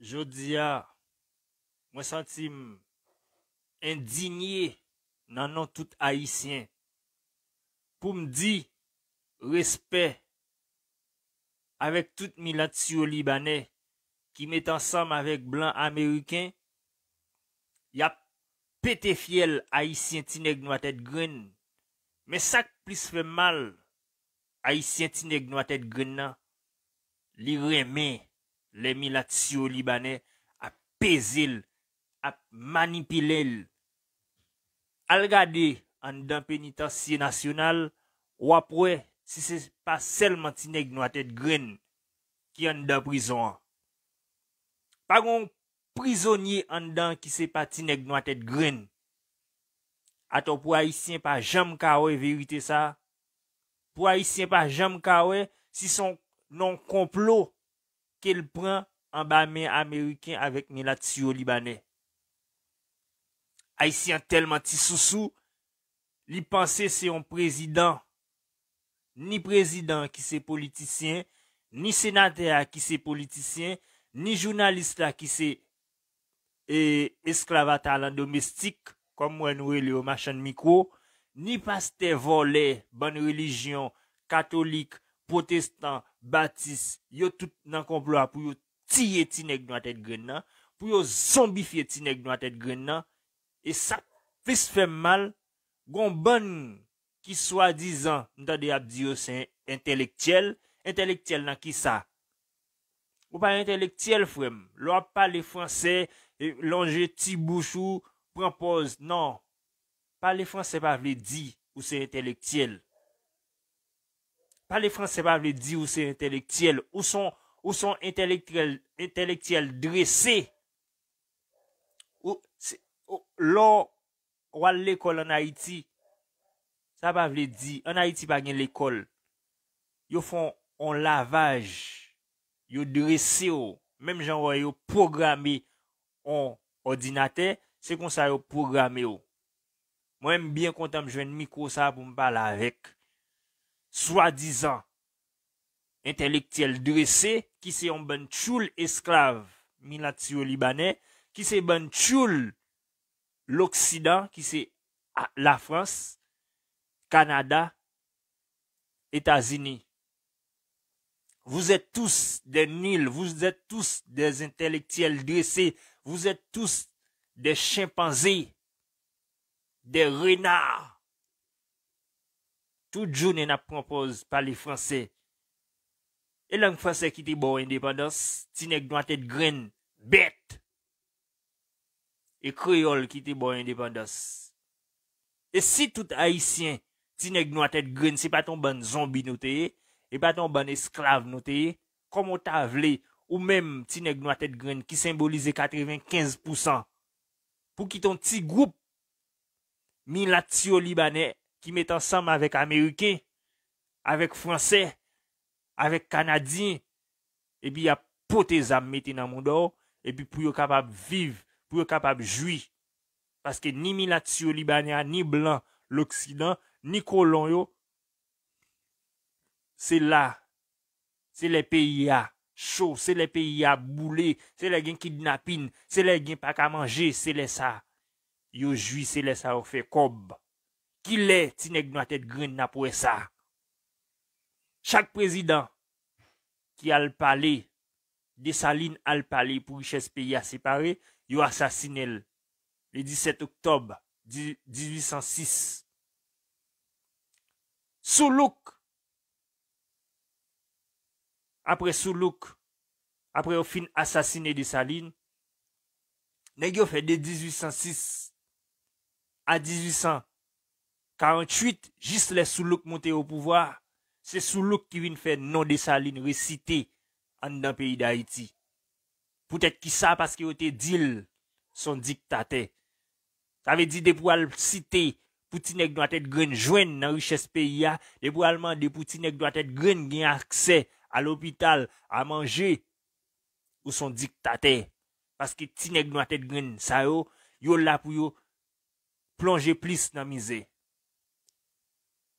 Jodi a, mwen santi m endinye nanon tout Haitien. Pou m di, respe, avek tout mi lantio libanè ki met ansam avek blan Ameriken, ya pete fiel Haitien tine gnoa tete gren, men sak plis fe mal Haitien tine gnoa tete gren nan, li vremen. Lèmi la tsyo libanè ap pezil, ap manipilel. Al gade an dan penitansye nasyonal, wapwe si se pa selman ti neg nou atet gren ki an dan prizon. Pa gong prizonye an dan ki se pa ti neg nou atet gren. Ato pou a isyen pa jem kawè verite sa. Pou a isyen pa jem kawè si son non komplot. kel pran an ba men Ameriken avèk men la tsyo libanè. A y si an telman ti sou sou, li panse se yon prezident, ni prezident ki se politisyen, ni senatè a ki se politisyen, ni jounalista ki se esklavata lan domestik, kom mwen wè lè o machan mikro, ni paste volè ban religyon katolik, protestant, batist, yo tout nan komploa pou yo tiye ti neg nou atet gren nan, pou yo zombifiye ti neg nou atet gren nan, e sa, fes fem mal, goun bon ki swa dizan, nou ta de ap diyo se entelektiel, entelektiel nan ki sa? Ou pa entelektiel frem, lor pa le franse longe ti bouchou, pou an pose nan, pa le franse pa vle di ou se non. entelektiel, Parle franse, se pa vle di ou se intelektiyel. Ou son intelektiyel dresse. Lò, wale lekol an Haiti, sa pa vle di, an Haiti bagen lekol, yo fon an lavaj, yo dresse ou, menm jan woy yo programe an ordinate, se kon sa yo programe ou. Mwenm byen kontan mjwen mikou sa pou mpa lavek. soi-disant intellectuels dressés, qui c'est un bon tchoul esclave milatio libanais qui c'est bon tchoul l'occident qui c'est ah, la France Canada États-Unis vous êtes tous des nuls, vous êtes tous des intellectuels dressés, vous êtes tous des chimpanzés, des renards. Sout jounen ap propose pale franse. E lang franse ki te bo indepandos, ti neg noatet gren, bet. E kreol ki te bo indepandos. E si tout haisyen, ti neg noatet gren, se paton ban zombi nou te, e paton ban esklave nou te, komon ta vle ou menm ti neg noatet gren ki simbolize 95% pou ki ton ti group milatio libanè Ki met ansam avèk Amerike, avèk Fransè, avèk Kanadien, epi apote zam metè nan moun da ou, epi pou yo kapab viv, pou yo kapab jwi. Paske ni milatio Libanyan, ni blan l'Oksidan, ni kolon yo. Se la, se le peyi a chou, se le peyi a boule, se le gen kidnapin, se le gen pak a manje, se le sa. Yo jwi se le sa ou fe kob. ki le ti neg nou atet gren na pou e sa. Chak prezident ki al pale de sa lin al pale pou riches peyi a separe, yo asasine l le 17 oktob 1806. Sou louk apre sou louk apre ou fin asasine de sa lin, neg yo fe de 1806 a 1800 48, jist le sou louk monte yo pouvwa, se sou louk ki vin fè non de sa lin re site an dan peyi da iti. Poutet ki sa paske yo te dil son diktate. Tave di depou al site pou ti nek nou atet gren jwen nan riches peyi ya, depou alman depou ti nek nou atet gren gen aksè al opital a manje ou son diktate. Paske ti nek nou atet gren sa yo, yo la pou yo plonje plis nan mize.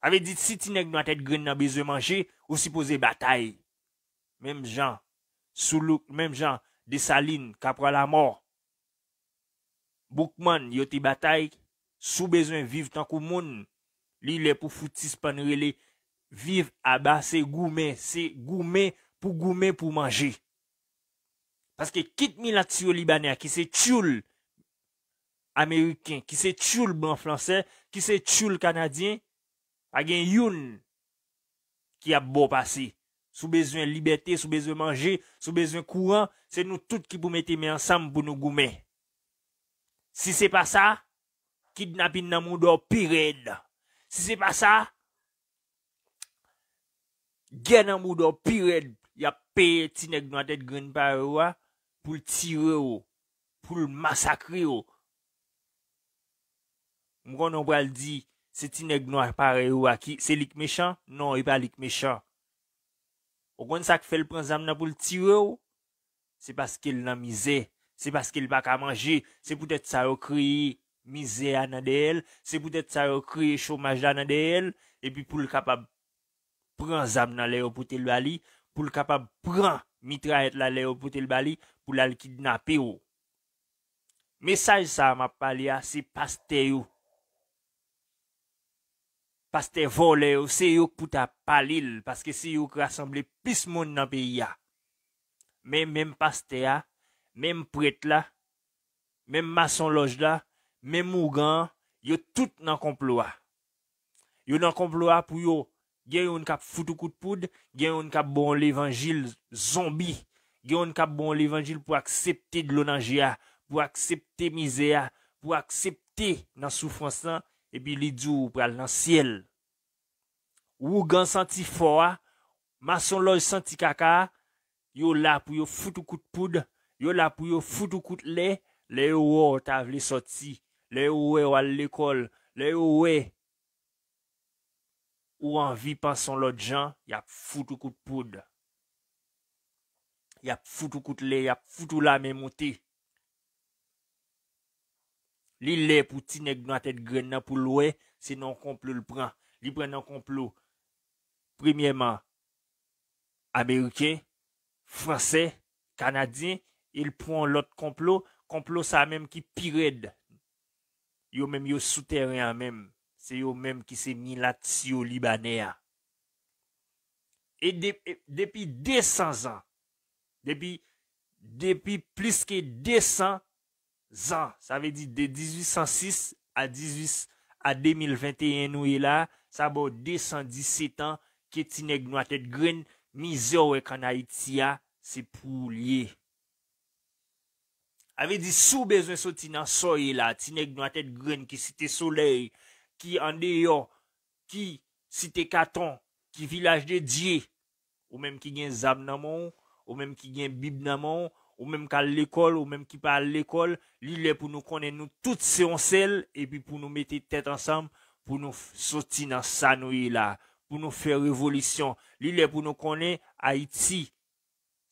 Ave dit, si ti nek nou atet grin nan bezo manje, ou si pose batay. Mem jan, sou luk, mem jan, de salin, kapra la mor. Bokman, yote batay, sou bezo viv tan kou moun. Li le pou fouti spanrele, viv aba, se goume, se goume pou goume pou manje. Paske kit mi la tsyo libanè, ki se tsyoul Ameriken, ki se tsyoul ban flansè, ki se tsyoul Kanadyen, A gen youn ki ap bo pase. Sou bezwen libeté, sou bezwen manje, sou bezwen kouan, se nou tout ki pou mette me ansam pou nou goume. Si se pa sa, kidnapin nan mou do pi red. Si se pa sa, gen nan mou do pi red, ya peye tinek nou atet grenpare wa, pou l tirè ou, pou l masakri ou. Mwen kon nou pral di, Se ti ne gnoj pare ou a ki, se lik mechan? Non, e pa lik mechan. O kon sa ke fe l pren zam nan pou l tire ou? Se paske l nan mize, se paske l pa ka manje, se poutet sa re kri mize anade el, se poutet sa re kri chomaj anade el, e pi pou l kapab pren zam nan le ou pote l bali, pou l kapab pren mitra et la le ou pote l bali, pou l al kidnap e ou. Mesaj sa ma pali a, se pas te ou, Paste vo le ou se yo kouta palil, paske se yo krasamble pismoun nan peyi ya. Mem mem paste ya, mem pret la, mem mason loj la, mem mougan, yo tout nan komploua. Yo nan komploua pou yo gen yon kap foutou kout poud, gen yon kap bon levangil zombi, gen yon kap bon levangil pou aksepte dlo nan je ya, pou aksepte mize ya, pou aksepte nan soufransan, Ebi li djou pral nan siel. Ou gan santi fwa, mason loj santi kaka, yo la pou yo foutou kout poud, yo la pou yo foutou kout le, le ou ou ta vle soti, le ou ou al le kol, le ou ou e. Ou an vi pason loj jan, yap foutou kout poud. Yap foutou kout le, yap foutou la me mouti. Li lè pou ti nek nou atèd gren nan pou louè, se nan konplo l pran. Li pran nan konplo. Premyèman, Amerike, Fransè, Kanadyen, il pran lot konplo, konplo sa mèm ki pired. Yo mèm yo souterè an mèm. Se yo mèm ki se milat si yo libanè a. E, e depi desan zan, depi, depi plis ke desan, Zan, sa ve di de 1806 a 18, a 2021 nou e la, sa bo 217 an ki tinek nou atet gren, mi zi ou ek an Haitia se pou liye. A ve di sou bezwen sou tinek sou e la, tinek nou atet gren ki site soley, ki andeyo, ki site katon, ki vilaj de diye, ou menm ki gen zab nan moun, ou menm ki gen bib nan moun. Ou mèm ka l'ekol, ou mèm ki pa l'ekol, li lè pou nou konen nou tout seyonsel, epi pou nou mette tèt ansanm pou nou soti nan sa nouye la, pou nou fè revolisyon. Li lè pou nou konen Haiti,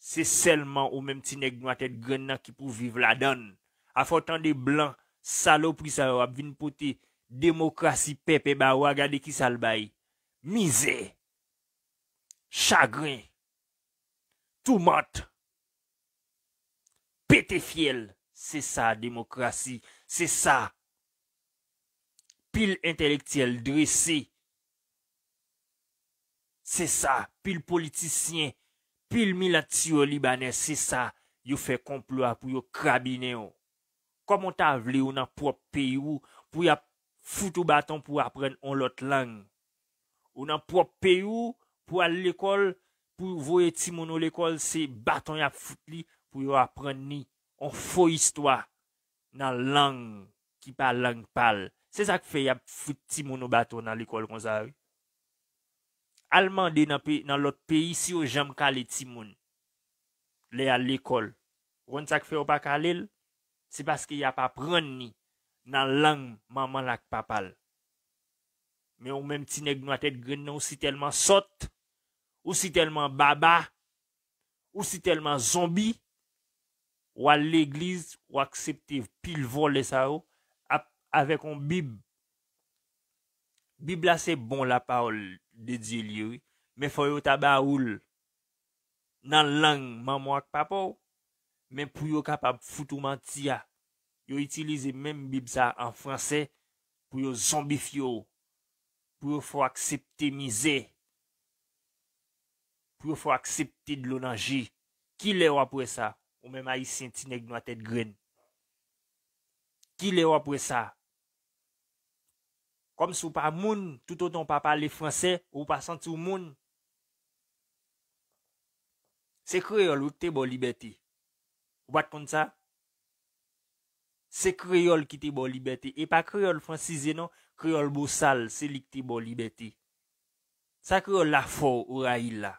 se selman ou mèm ti nek nou atèd gren nan ki pou vive la don. A fò tan de blan, salopri sa Arab vin pote, demokrasi pepe ba wagade ki salbay. Mize, chagrin, tumat. Pete fiel, se sa demokrasi, se sa pil entelektiyel dresi, se sa pil politisyen, pil milatiyo libanè, se sa yo fe komploa pou yo krabine yo. Komon ta vle ou nan prop peyi ou pou yap foute ou baton pou apren on lot lang. Ou nan prop peyi ou pou al lekol pou voye timon ou lekol se baton yap foute li. pou yo apren ni on fo histwa nan lang ki pa lang pal. Se sak fe yap foute ti moun ou baton nan l'ekol kon zari. Almande nan lot peyi si yo jem kale ti moun le al l'ekol. Ron sak fe yo pa kalil, se paske yap apren ni nan lang maman lak pa pal. Me ou menm ti neg nou atet gren nan ou si telman sot, ou si telman baba, ou si telman zombi, Ou al l'Eglise, ou aksepte pil vol le sa ou, avek on bib. Bib la se bon la parol de Diyel yoy, men fo yo taba oul nan lang mam wak pa pou, men pou yo kapab foutouman tia. Yo itilize men bib sa an Fransè pou yo zombifyo, pou yo fo aksepte mize, pou yo fo aksepte dlonanji. Ki le wapwe sa? Ou mèm a yi sentinek nou a tèd gren. Ki lè wap wè sa? Kom sou pa moun, tout an ton pa pale fransè, ou pa sent sou moun. Se kreol ou te bo libeti? Ou bat kon sa? Se kreol ki te bo libeti? E pa kreol fransize nan, kreol bo sal, se lik te bo libeti. Sa kreol la fo, ou ra il la.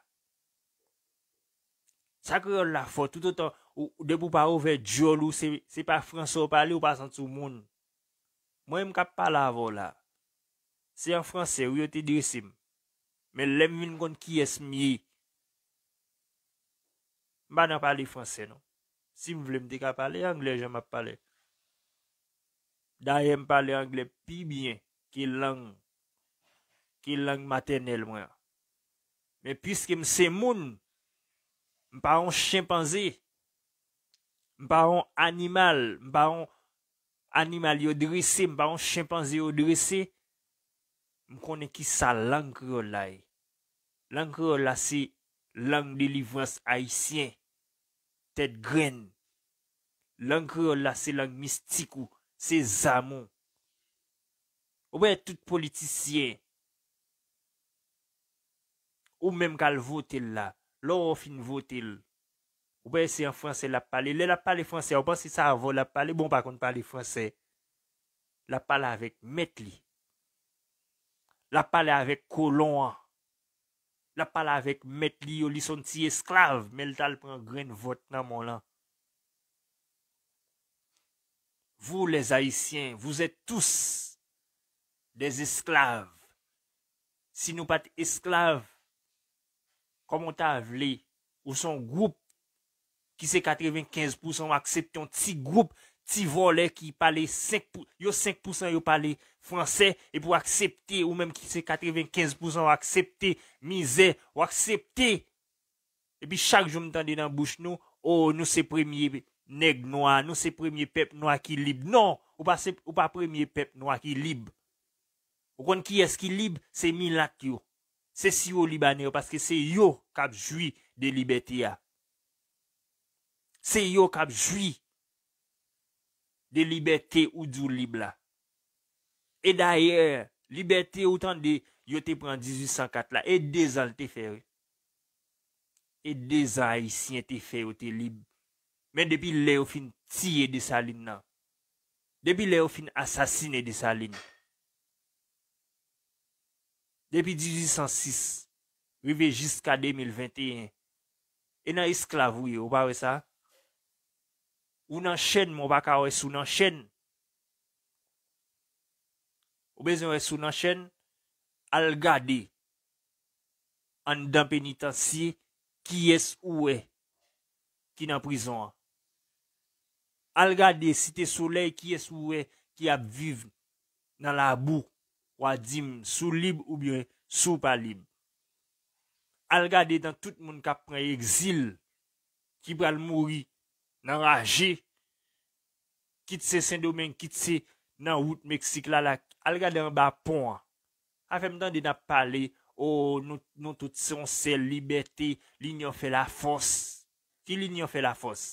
Sa kreol la fo, tout an ton, Ou debou pa ouve djol ou se pa Fransou pale ou pa san tou moun. Mwen m kap pale avon la. Se yon Fransé ou yo te dirisim. Men lem vin kon ki es mi. M ban nan pale Fransé non. Si m vle m de ka pale Anglè, jen m ap pale. Daye m pale Anglè pi byen ki lang maternel mwen. Men piske m se moun, m pa an chimpanzé. Mpa an animal, mpa an animal yo dresè, mpa an chimpanzè yo dresè. Mkone ki sa langre la e. Langre la se lang de livras aisyen. Ted gren. Langre la se lang mistik ou se zamo. Ouwe tout politisyen. Ou menm kal vote la. Lo ou fin vote la. Ou pa ese yon franse la pale, le la pale franse, ou pa se sa avon la pale, bon pa kon pale franse, la pale avèk met li. La pale avèk kolon an, la pale avèk met li, yo li son ti esklav, men l tal pran gren vot nan mon lan. Ki se 95% waksepte yon ti group, ti volè ki pale 5%, yon 5% waksepte yon pale fransè, epi waksepte, ou menm ki se 95% waksepte, mizè, waksepte. Epi chak jom tende nan bouch nou, ou nou se premye neg nou a, nou se premye pep nou a ki libe. Non, ou pa premye pep nou a ki libe. Ou kon ki es ki libe, se mi lak yo. Se si yo libanè yo, paske se yo kapjoui de libeti ya. Se yo kap jwi de libertè ou djou libl la. E dayè, libertè ou tan de yo te pran 1804 la, e de zan te fère. E de zan y siye te fère ou te libl. Men depi le ou fin tiye de sa lin nan. Depi le ou fin asasine de sa lin. Depi 1806, rive jiska 2021, e nan esklavouye ou pare sa. Ou nan chen, moun baka wè sou nan chen. Ou bezon wè sou nan chen, al gade, an dèm penitansi, ki yès ouè, ki nan prizon an. Al gade, site sou lèy, ki yès ouè, ki ap viv nan la bouk, wè dim, sou lib ou byè, sou palib. Al gade, tan tout moun kap prè exil, ki prèl mouri, nan raje, kitse sendoumen, kitse nan wout Meksik lalak, algade an ba pon, afe mdande na pale, oh, ou nou tout se onse, libeti, li nyo fe la fos, ki li nyo fe la fos,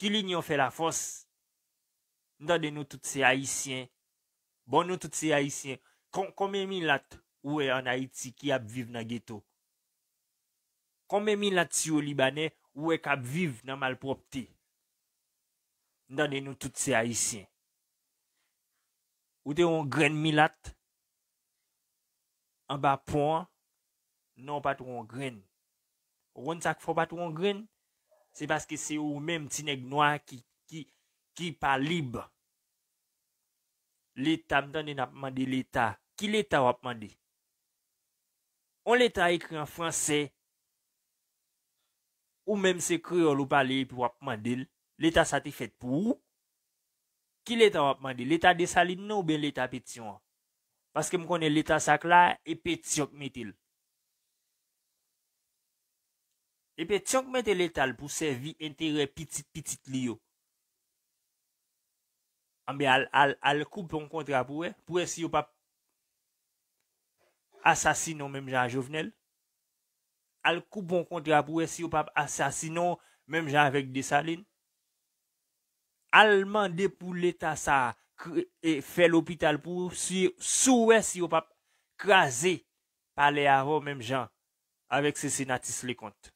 ki li nyo fe la fos, mdande nou tout se Haitien, bon nou tout se Haitien, konme mi lat, ou e an Haiti ki ap viv nan geto, konme mi lat si ou Libanè, Ou ek ap viv nan malpropte. Ndande nou tout se haisyen. Ou te rongren milat. An ba pon. Non pat rongren. Ron sak fo pat rongren. Se baske se ou menm ti neg noa ki pa libe. L'Eta mdande nap mande l'Eta. Ki l'Eta wap mande? On l'Eta ekre an franse. Ou menm se kreol ou pale epi wap mandil, leta sa te fet pou ou? Ki leta wap mandil? Leta de sali nou ben leta peti yon? Paske m konen leta sa kla, epi tsyok metil. Epi tsyok metil letal pou sevi entere pitit-pitit li yo. Ambe al koup pou m kontra pou e, pou e si yo pa asasino menm jan jovenel. Al koupon kontra pou wè si yo pap asasino mèm jan avèk desaline. Alman depou l'Etat sa fè l'opital pou sou wè si yo pap krasè pa lè avò mèm jan avèk se senatis lè kont.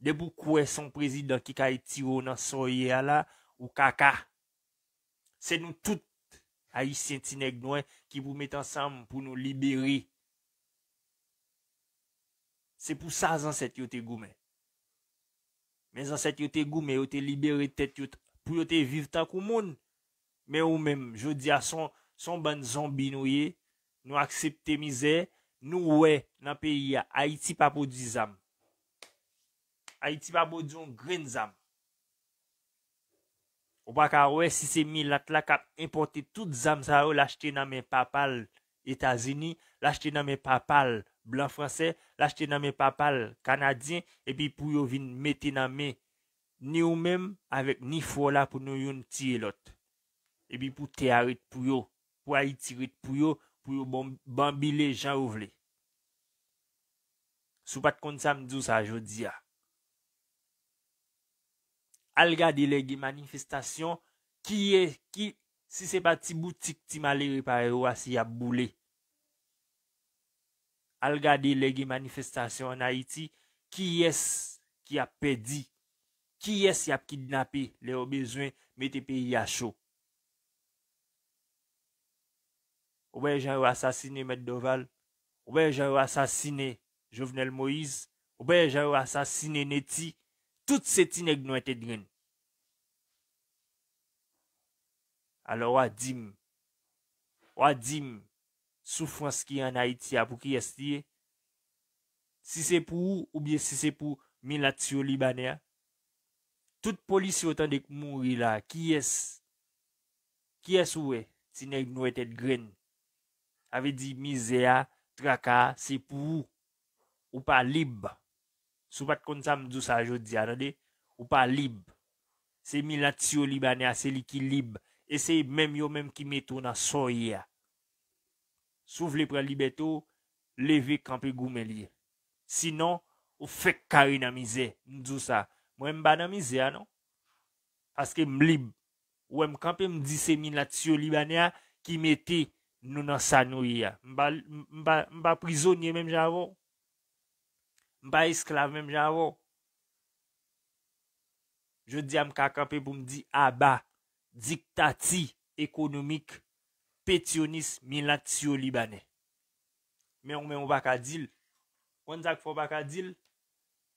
Depou kouè son prezident ki kaye tiro nan soye ala ou kaka. Se nou tout a yisien tinek nouen ki pou mèt ansam pou nou liberi. Se pou sa zanset yo te goume. Men zanset yo te goume, yo te libere tet yo te pou yo te vive ta kou moun. Men ou men, jodi a son ban zan binoye, nou aksepte mize, nou oue nan peyi a Haiti papou di zan. Haiti papou di yon green zan. Ou baka oue, si se mi lak lak ap importe tout zan sa ou lachte nan men papal Etazeni, lachte nan men papal. Blan franse, lache te nanme papal, kanadyen, epi pou yo vin mette nanme ni ou menm avek ni fwola pou nou yon ti elot. Epi pou te arit pou yo, pou ayit irit pou yo, pou yo bambile jan ou vle. Sou pat kon sa mdou sa jodi ya. Alga delege manifestasyon, ki ye ki, si se pa ti boutik ti male repare ou ase ya boule. Al gade lege manifestasyon an Haiti, ki yes ki ap pedi, ki yes yap kidnapi le ou bezwen metepi yasho. Ouwe jayou asasine Meddoval, ouwe jayou asasine Jovenel Moïse, ouwe jayou asasine Neti, tout seti neg nou eted gen. Alo wadim, wadim, Soufrans ki anayitya pou kyes tiye. Si se pou ou, ou bie si se pou milatio libanè. Tout polisyon tan dek mounri la, kyes. Kyes ou we, ti nek nou eted gren. Ave di mizea, traka, se pou ou. Ou pa lib. Sou pat kontam dousa jodi anade. Ou pa lib. Se milatio libanè, se li ki lib. E se mèm yo mèm ki metou nan soye ya. Sou vle pre libeto, leve kampe goume liye. Sinon, ou fek kari nan mize, mdou sa. Mwen mba nan mize ya, non? Aske mlim. Mwen mkampe mdissemin la tsyo libania ki mette nou nan sanou ya. Mba prizounye menm javon. Mba esklave menm javon. Je diyam kakampe pou mdi aba diktati ekonomik. Petionis min lat si yo libanè. Men ou men ou baka dil. Wan zak fo baka dil.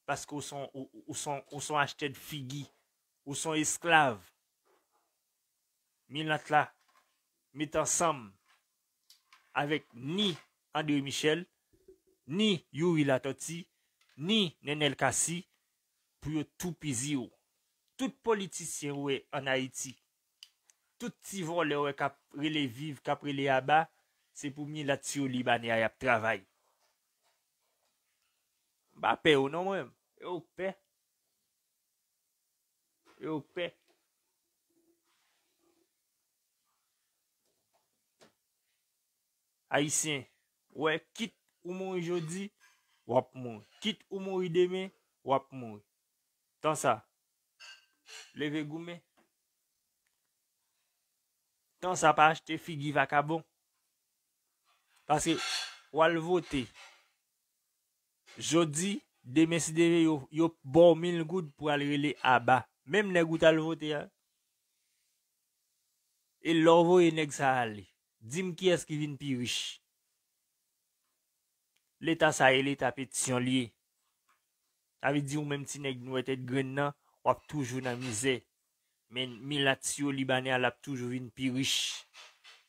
Paske ou son achete de figi. Ou son esklave. Min lat la. Mit ansam. Avek ni André Michel. Ni Youi Latoti. Ni Nenel Kassi. Puyo tou pizi yo. Tout politisyen we an Haiti. Tout ti vo le we kapri le viv, kapri le yaba, se pou mi la tsyo li ba ni a yap travay. Ba pe ou nan mwen, e ou pe. E ou pe. Aisyen, we kit ou moun jodi, wap moun. Kit ou moun ideme, wap moun. Tansa, leve gume. Tans apache te figi vaka bon. Pase wale vote. Jodi, demen si deve yo bon mil gout pou alrele aba. Mem ne gout alvote ya. E lorvo enek sa ale. Dim ki eski vin pi wish. Le tas a ele tapet tsyon liye. Tave di ou menm ti neg nou etet gren nan, wap toujou nan mizey. Men milatio libanè al ap toujou vin pi wish.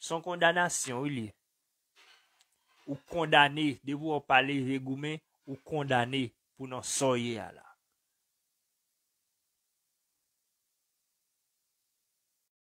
Son kondanasyon wili. Ou kondanè, devou wap ale végoumen, ou kondanè pou nan soye ala.